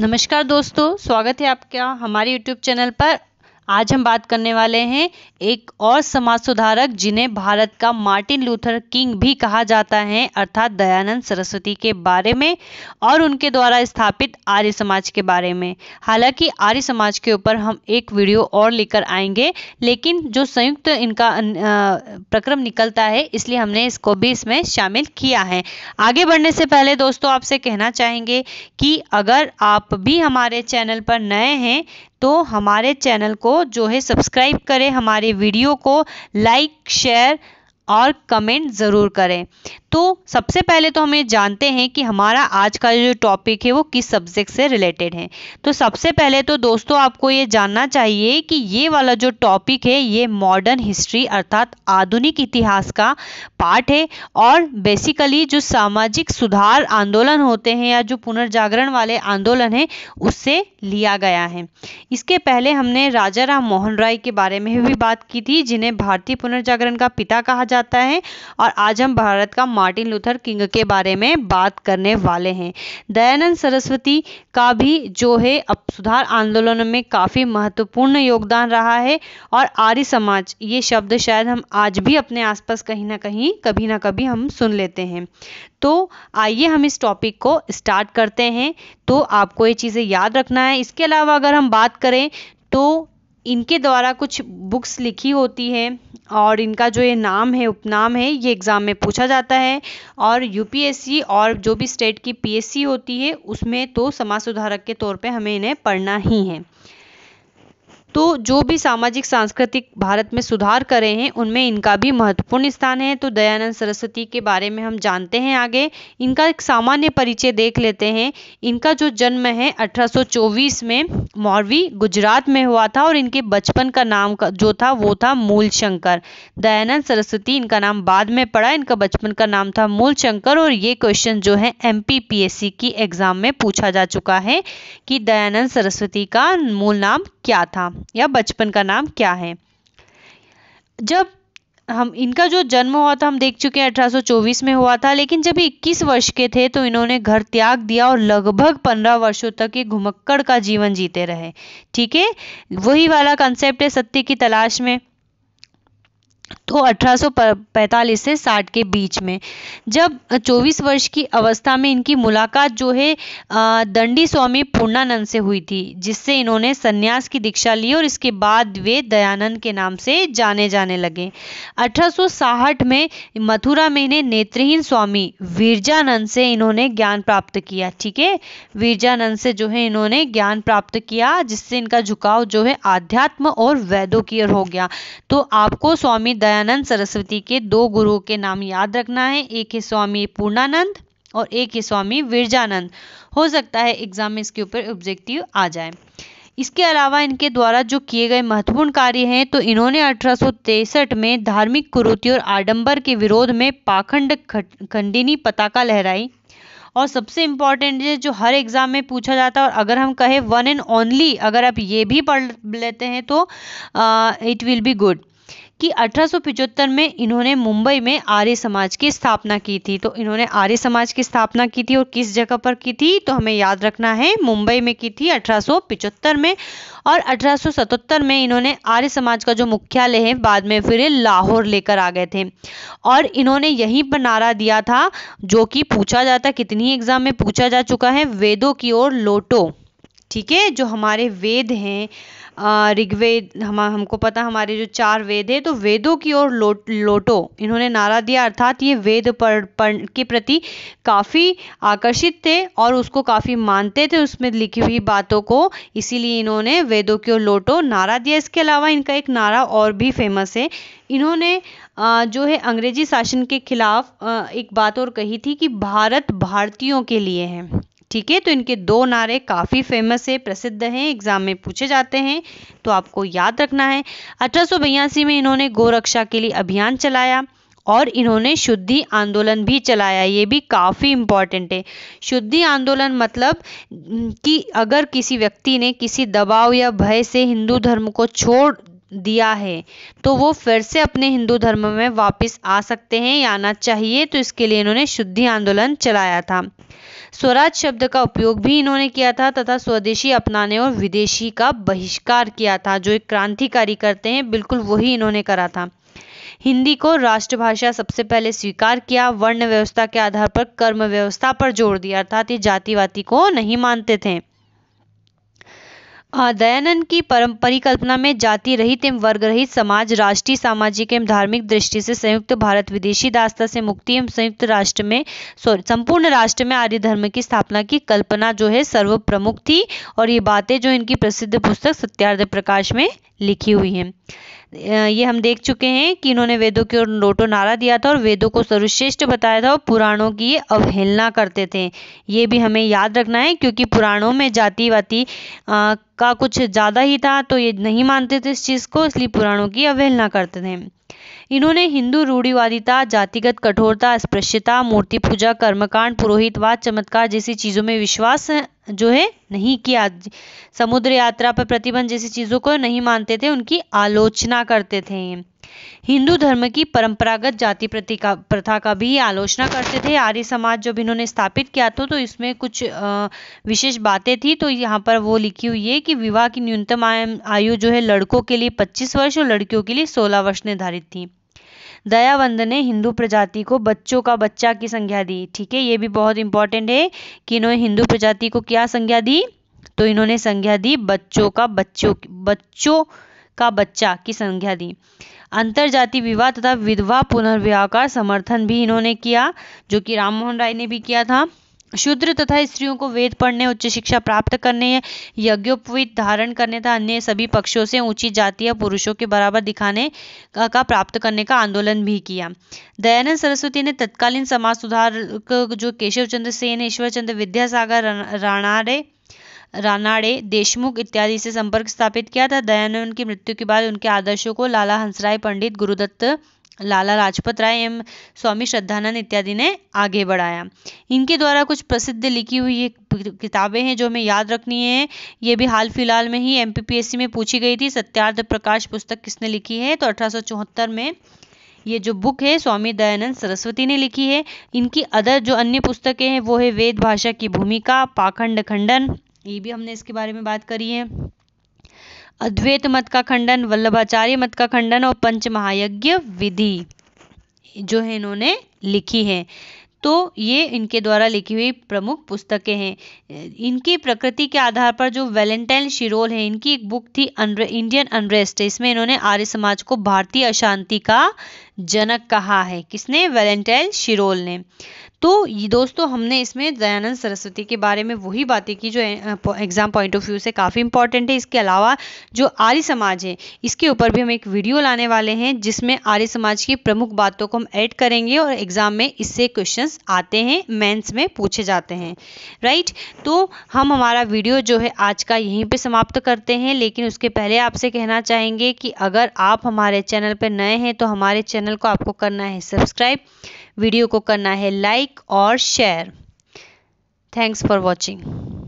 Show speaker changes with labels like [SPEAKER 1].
[SPEAKER 1] नमस्कार दोस्तों स्वागत है आपका हमारे यूट्यूब चैनल पर आज हम बात करने वाले हैं एक और समाज सुधारक जिन्हें भारत का मार्टिन लूथर किंग भी कहा जाता है अर्थात दयानंद सरस्वती के बारे में और उनके द्वारा स्थापित आर्य समाज के बारे में हालांकि आर्य समाज के ऊपर हम एक वीडियो और लेकर आएंगे लेकिन जो संयुक्त इनका प्रक्रम निकलता है इसलिए हमने इसको भी इसमें शामिल किया है आगे बढ़ने से पहले दोस्तों आपसे कहना चाहेंगे कि अगर आप भी हमारे चैनल पर नए हैं तो हमारे चैनल को जो है सब्सक्राइब करें हमारे वीडियो को लाइक शेयर और कमेंट ज़रूर करें तो सबसे पहले तो हमें जानते हैं कि हमारा आज का जो टॉपिक है वो किस सब्जेक्ट से रिलेटेड है तो सबसे पहले तो दोस्तों आपको ये जानना चाहिए कि ये वाला जो टॉपिक है ये मॉडर्न हिस्ट्री अर्थात आधुनिक इतिहास का पार्ट है और बेसिकली जो सामाजिक सुधार आंदोलन होते हैं या जो पुनर्जागरण वाले आंदोलन हैं उससे लिया गया है इसके पहले हमने राजा राम मोहन राय के बारे में भी बात की थी जिन्हें भारतीय पुनर्जागरण का पिता कहा जाता जाता है और आज हम भारत का मार्टिन लूथर किंग के बारे में बात करने वाले हैं दयानंद सरस्वती का भी जो है अब सुधार आंदोलन में काफ़ी महत्वपूर्ण योगदान रहा है और आर्य समाज ये शब्द शायद हम आज भी अपने आसपास कहीं ना कहीं कभी ना कभी हम सुन लेते हैं तो आइए हम इस टॉपिक को स्टार्ट करते हैं तो आपको ये चीज़ें याद रखना है इसके अलावा अगर हम बात करें तो इनके द्वारा कुछ बुक्स लिखी होती है और इनका जो ये नाम है उपनाम है ये एग्ज़ाम में पूछा जाता है और यूपीएससी और जो भी स्टेट की पीएससी होती है उसमें तो समाज सुधारक के तौर पे हमें इन्हें पढ़ना ही है तो जो भी सामाजिक सांस्कृतिक भारत में सुधार रहे हैं उनमें इनका भी महत्वपूर्ण स्थान है तो दयानंद सरस्वती के बारे में हम जानते हैं आगे इनका एक सामान्य परिचय देख लेते हैं इनका जो जन्म है 1824 में मौरवी गुजरात में हुआ था और इनके बचपन का नाम का जो था वो था मूल शंकर दयानंद सरस्वती इनका नाम बाद में पड़ा इनका बचपन का नाम था मूल शंकर और ये क्वेश्चन जो है एम की एग्जाम में पूछा जा चुका है कि दयानंद सरस्वती का मूल नाम क्या था या बचपन का नाम क्या है जब हम इनका जो जन्म हुआ था हम देख चुके हैं 1824 में हुआ था लेकिन जब ये 21 वर्ष के थे तो इन्होंने घर त्याग दिया और लगभग 15 वर्षों तक ये घुमक्कड़ का जीवन जीते रहे ठीक है वही वाला कंसेप्ट है सत्य की तलाश में तो 1845 से 60 के बीच में जब 24 वर्ष की अवस्था में इनकी मुलाकात जो है दंडी स्वामी पूर्णानंद से हुई थी जिससे इन्होंने सन्यास की दीक्षा ली और इसके बाद वे दयानंद के नाम से जाने जाने लगे 1860 में मथुरा में इन्हें नेत्रहीन स्वामी वीरजानंद से इन्होंने ज्ञान प्राप्त किया ठीक है वीरजानंद से जो है इन्होंने ज्ञान प्राप्त किया जिससे इनका झुकाव जो है आध्यात्म और वैदों की ओर हो गया तो आपको स्वामी स्वामी दयानंद सरस्वती के दो गुरुओं के नाम याद रखना है एक है स्वामी पूर्णानंद और एक है स्वामी विरजानंद हो सकता है एग्जाम में इसके ऊपर ऑब्जेक्टिव आ जाए इसके अलावा इनके द्वारा जो किए गए महत्वपूर्ण कार्य हैं तो इन्होंने अठारह में धार्मिक कुरुति और आडंबर के विरोध में पाखंड खंडिनी पताका लहराई और सबसे इम्पॉर्टेंट है जो हर एग्जाम में पूछा जाता है और अगर हम कहें वन एंड ओनली अगर आप ये भी पढ़ लेते हैं तो इट विल बी गुड कि अठारह में इन्होंने मुंबई में आर्य समाज की स्थापना की थी तो इन्होंने आर्य समाज की स्थापना की थी और किस जगह पर की थी तो हमें याद रखना है मुंबई में की थी अठारह में और अठारह में इन्होंने आर्य समाज का जो मुख्यालय है बाद में फिर लाहौर लेकर आ गए थे और इन्होंने यहीं पर नारा दिया था जो कि पूछा जाता कितनी एग्जाम में पूछा जा चुका है वेदों की ओर लोटो ठीक है जो हमारे वेद हैं ऋग्वेद हम हमको पता हमारे जो चार वेद हैं तो वेदों की ओर लोट लोटो इन्होंने नारा दिया अर्थात ये वेद पढ़ पढ़ के प्रति काफ़ी आकर्षित थे और उसको काफ़ी मानते थे उसमें लिखी हुई बातों को इसीलिए इन्होंने वेदों की ओर लोटो नारा दिया इसके अलावा इनका एक नारा और भी फेमस है इन्होंने जो है अंग्रेजी शासन के खिलाफ एक बात और कही थी कि भारत भारतीयों के लिए है ठीक है तो इनके दो नारे काफ़ी फेमस है प्रसिद्ध हैं एग्जाम में पूछे जाते हैं तो आपको याद रखना है अठारह में इन्होंने गोरक्षा के लिए अभियान चलाया और इन्होंने शुद्धि आंदोलन भी चलाया ये भी काफ़ी इम्पॉर्टेंट है शुद्धि आंदोलन मतलब कि अगर किसी व्यक्ति ने किसी दबाव या भय से हिंदू धर्म को छोड़ दिया है तो वो फिर से अपने हिंदू धर्म में वापस आ सकते हैं या आना चाहिए तो इसके लिए इन्होंने शुद्धि आंदोलन चलाया था स्वराज शब्द का उपयोग भी इन्होंने किया था तथा स्वदेशी अपनाने और विदेशी का बहिष्कार किया था जो एक क्रांतिकारी करते हैं बिल्कुल वही इन्होंने करा था हिंदी को राष्ट्रभाषा सबसे पहले स्वीकार किया वर्ण व्यवस्था के आधार पर कर्म व्यवस्था पर जोर दिया अर्थात ये जातिवादी को नहीं मानते थे दयानंद की परिकल्पना में जाति रहित एवं वर्ग रहित समाज राष्ट्रीय सामाजिक एवं धार्मिक दृष्टि से संयुक्त भारत विदेशी दास्ता से मुक्ति एवं संयुक्त राष्ट्र में सॉरी संपूर्ण राष्ट्र में आर्य धर्म की स्थापना की कल्पना जो है सर्व प्रमुख थी और ये बातें जो इनकी प्रसिद्ध पुस्तक सत्यार्ध प्रकाश में लिखी हुई हैं ये हम देख चुके हैं कि इन्होंने वेदों की ओर लोटो नारा दिया था और वेदों को सर्वश्रेष्ठ बताया था और पुराणों की ये अवहेलना करते थे ये भी हमें याद रखना है क्योंकि पुराणों में वाति का कुछ ज़्यादा ही था तो ये नहीं मानते थे इस चीज़ को इसलिए पुराणों की अवहेलना करते थे इन्होंने हिंदू रूढ़िवादिता जातिगत कठोरता अस्पृश्यता मूर्ति पूजा कर्मकांड पुरोहितवाद चमत्कार जैसी चीज़ों में विश्वास जो है नहीं किया समुद्र यात्रा पर प्रतिबंध जैसी चीज़ों को नहीं मानते थे उनकी आलोचना करते थे हिंदू धर्म की परंपरागत जाति प्रतिका प्रथा का भी आलोचना करते थे आर्य समाज जब इन्होंने स्थापित किया था तो, तो इसमें कुछ विशेष बातें थी तो यहाँ पर वो लिखी हुई है कि विवाह की न्यूनतम आयु जो है लड़कों के लिए 25 वर्ष और लड़कियों के लिए 16 वर्ष निर्धारित थी दयावंद ने हिंदू प्रजाति को बच्चों का बच्चा की संज्ञा दी ठीक है ये भी बहुत इंपॉर्टेंट है कि इन्होंने हिंदू प्रजाति को क्या संज्ञा दी तो इन्होंने संज्ञा दी बच्चों का बच्चों बच्चों का बच्चा की संज्ञा दी अंतर जाति विवाह तथा विधवा पुनर्विवाह का समर्थन भी इन्होंने किया जो कि राम राय ने भी किया था शूद्र तथा स्त्रियों को वेद पढ़ने उच्च शिक्षा प्राप्त करने यज्ञोपवीत धारण करने तथा अन्य सभी पक्षों से ऊंची जाति या पुरुषों के बराबर दिखाने का, का प्राप्त करने का आंदोलन भी किया दयानंद सरस्वती ने तत्कालीन समाज सुधार जो केशव चंद्र सेन ईश्वर चंद्र विद्यासागर राणारे रानाड़े देशमुख इत्यादि से संपर्क स्थापित किया था दयानंद की मृत्यु के बाद उनके आदर्शों को लाला हंसराय पंडित गुरुदत्त लाला लाजपत राय एवं स्वामी श्रद्धानंद इत्यादि ने आगे बढ़ाया इनके द्वारा कुछ प्रसिद्ध लिखी हुई ये किताबें हैं जो हमें याद रखनी है ये भी हाल फिलहाल में ही एमपीपीएससी में पूछी गई थी सत्यार्थ प्रकाश पुस्तक किसने लिखी है तो अठारह में ये जो बुक है स्वामी दयानंद सरस्वती ने लिखी है इनकी अदर जो अन्य पुस्तकें हैं वो है वेद भाषा की भूमिका पाखंड खंडन ये भी हमने इसके बारे में बात करी है अद्वैत मत का खंडन वल्लभाचार्य मत का खंडन और पंच महायज्ञ विधि जो है इन्होंने लिखी है तो ये इनके द्वारा लिखी हुई प्रमुख पुस्तकें हैं इनकी प्रकृति के आधार पर जो वैलेंटाइन शिरोल है इनकी एक बुक थी अन्रे, इंडियन अनरेस्ट इसमें इन्होंने आर्य समाज को भारतीय अशांति का जनक कहा है किसने वैलेंटाइन शिरोल ने तो ये दोस्तों हमने इसमें दयानंद सरस्वती के बारे में वही बातें की जो एग्ज़ाम पॉइंट ऑफ व्यू से काफ़ी इंपॉर्टेंट है इसके अलावा जो आर्य समाज है इसके ऊपर भी हम एक वीडियो लाने वाले हैं जिसमें आर्य समाज की प्रमुख बातों को हम ऐड करेंगे और एग्ज़ाम में इससे क्वेश्चन आते हैं मेन्स में पूछे जाते हैं राइट तो हम हमारा वीडियो जो है आज का यहीं पर समाप्त करते हैं लेकिन उसके पहले आपसे कहना चाहेंगे कि अगर आप हमारे चैनल पर नए हैं तो हमारे चैनल को आपको करना है सब्सक्राइब वीडियो को करना है लाइक और शेयर थैंक्स फॉर वॉचिंग